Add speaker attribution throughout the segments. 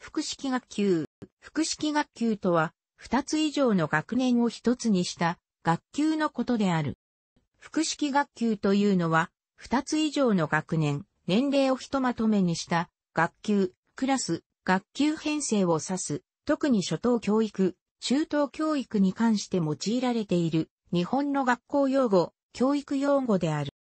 Speaker 1: 複式学級。複式学級とは、二つ以上の学年を一つにした学級のことである。複式学級というのは、二つ以上の学年、年齢をひとまとめにした学級、クラス、学級編成を指す、特に初等教育、中等教育に関して用いられている、日本の学校用語、教育用語である。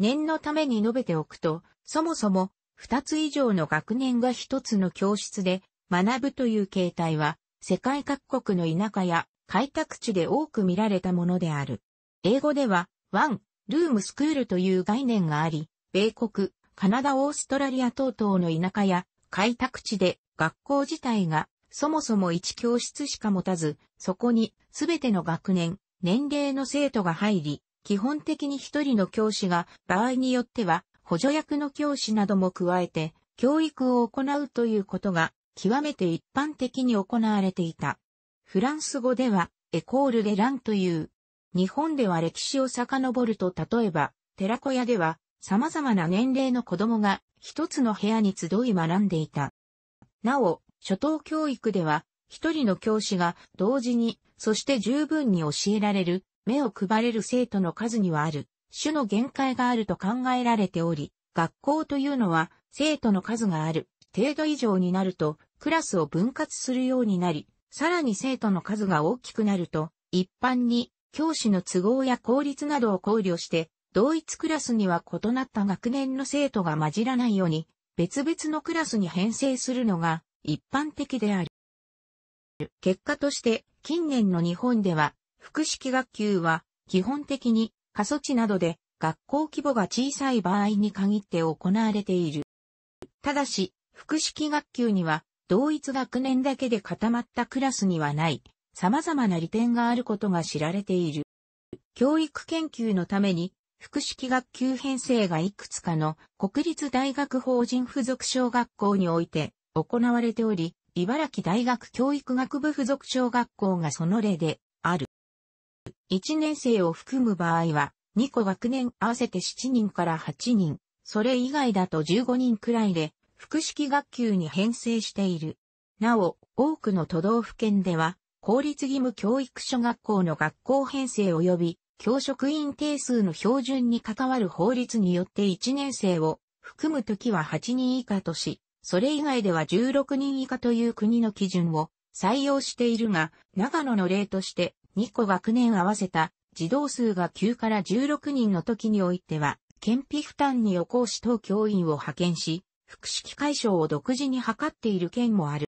Speaker 1: 念のために述べておくと、そもそも二つ以上の学年が一つの教室で学ぶという形態は、世界各国の田舎や開拓地で多く見られたものである。英語では、ワン、ルームスクールという概念があり、米国、カナダ、オーストラリア等々の田舎や開拓地で学校自体がそもそも一教室しか持たず、そこにすべての学年、年齢の生徒が入り、基本的に一人の教師が場合によっては補助役の教師なども加えて、教育を行うということが、極めて一般的に行われていた。フランス語では、エコールでランという。日本では歴史を遡ると例えば、寺子屋では、様々な年齢の子供が一つの部屋に集い学んでいた。なお、初等教育では、一人の教師が同時に、そして十分に教えられる、目を配れる生徒の数にはある、種の限界があると考えられており、学校というのは生徒の数がある程度以上になるとクラスを分割するようになり、さらに生徒の数が大きくなると一般に教師の都合や効率などを考慮して同一クラスには異なった学年の生徒が混じらないように別々のクラスに編成するのが一般的である。結果として近年の日本では複式学級は基本的に過疎地などで学校規模が小さい場合に限って行われている。ただし、複式学級には同一学年だけで固まったクラスにはない様々な利点があることが知られている。教育研究のために複式学級編成がいくつかの国立大学法人附属小学校において行われており、茨城大学教育学部附属小学校がその例である。1年生を含む場合は、2個学年合わせて7人から8人、それ以外だと15人くらいで、複式学級に編成している。なお、多くの都道府県では、公立義務教育所学校の学校編成及び、教職員定数の標準に関わる法律によって1年生を含むときは8人以下とし、それ以外では16人以下という国の基準を採用しているが、長野の例として、2個学年合わせた児童数が9から16人の時においては、県費負担に横行し等教員を派遣し、福祉解消を独自に図っている県もある。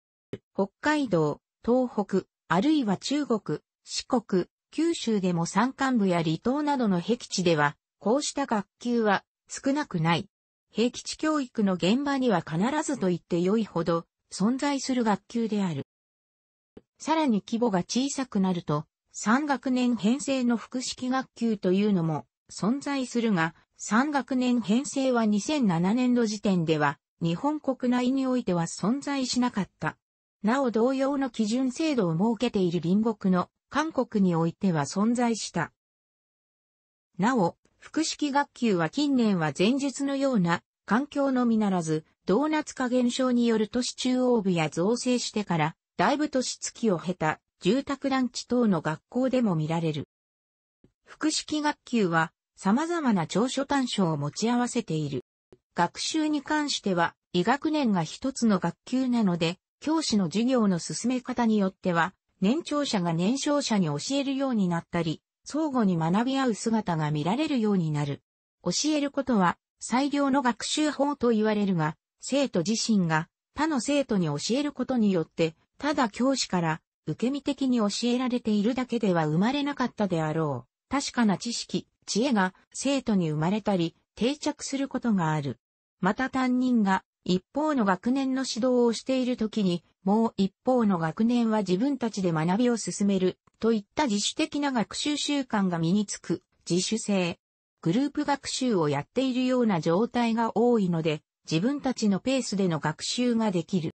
Speaker 1: 北海道、東北、あるいは中国、四国、九州でも山間部や離島などの僻地では、こうした学級は少なくない。平地教育の現場には必ずと言って良いほど存在する学級である。さらに規模が小さくなると、3学年編成の複式学級というのも存在するが、3学年編成は2007年度時点では、日本国内においては存在しなかった。なお同様の基準制度を設けている隣国の韓国においては存在した。なお、複式学級は近年は前述のような環境のみならず、ドーナツ化現象による都市中央部や造成してから、だいぶ年月を経た住宅団地等の学校でも見られる。複式学級は様々な長所短所を持ち合わせている。学習に関しては、医学年が一つの学級なので、教師の授業の進め方によっては、年長者が年少者に教えるようになったり、相互に学び合う姿が見られるようになる。教えることは最良の学習法と言われるが、生徒自身が他の生徒に教えることによって、ただ教師から受け身的に教えられているだけでは生まれなかったであろう。確かな知識、知恵が生徒に生まれたり、定着することがある。また担任が一方の学年の指導をしているときに、もう一方の学年は自分たちで学びを進める、といった自主的な学習習慣が身につく、自主性。グループ学習をやっているような状態が多いので、自分たちのペースでの学習ができる。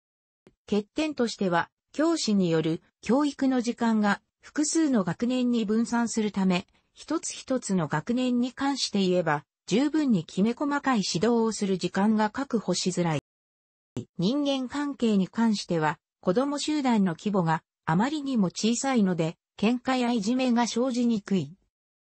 Speaker 1: 欠点としては、教師による教育の時間が複数の学年に分散するため、一つ一つの学年に関して言えば、十分にきめ細かい指導をする時間が確保しづらい。人間関係に関しては、子供集団の規模があまりにも小さいので、喧嘩やいじめが生じにくい。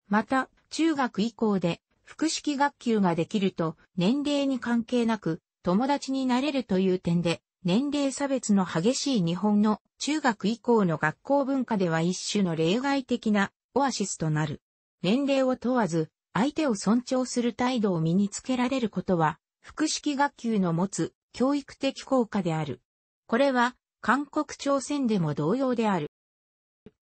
Speaker 1: また、中学以降で、複式学級ができると、年齢に関係なく、友達になれるという点で、年齢差別の激しい日本の中学以降の学校文化では一種の例外的なオアシスとなる。年齢を問わず、相手を尊重する態度を身につけられることは、複式学級の持つ教育的効果である。これは、韓国朝鮮でも同様である。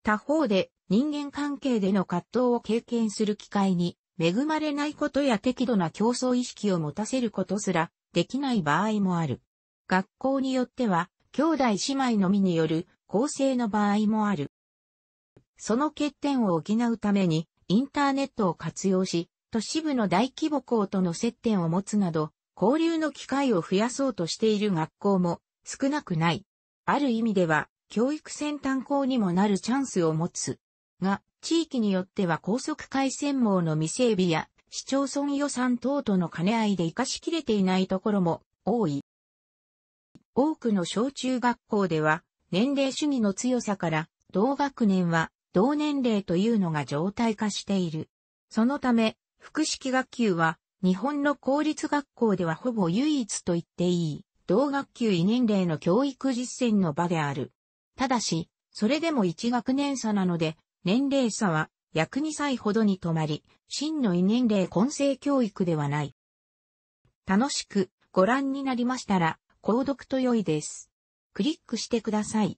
Speaker 1: 他方で、人間関係での葛藤を経験する機会に、恵まれないことや適度な競争意識を持たせることすら、できない場合もある。学校によっては、兄弟姉妹のみによる構成の場合もある。その欠点を補うために、インターネットを活用し、都市部の大規模校との接点を持つなど、交流の機会を増やそうとしている学校も少なくない。ある意味では、教育先端校にもなるチャンスを持つ。が、地域によっては高速回線網の未整備や市町村予算等との兼ね合いで活かしきれていないところも多い。多くの小中学校では、年齢主義の強さから、同学年は同年齢というのが常態化している。そのため、複式学級は、日本の公立学校ではほぼ唯一と言っていい、同学級異年齢の教育実践の場である。ただし、それでも1学年差なので、年齢差は約2歳ほどに止まり、真の異年齢混成教育ではない。楽しくご覧になりましたら、購読と良いです。クリックしてください。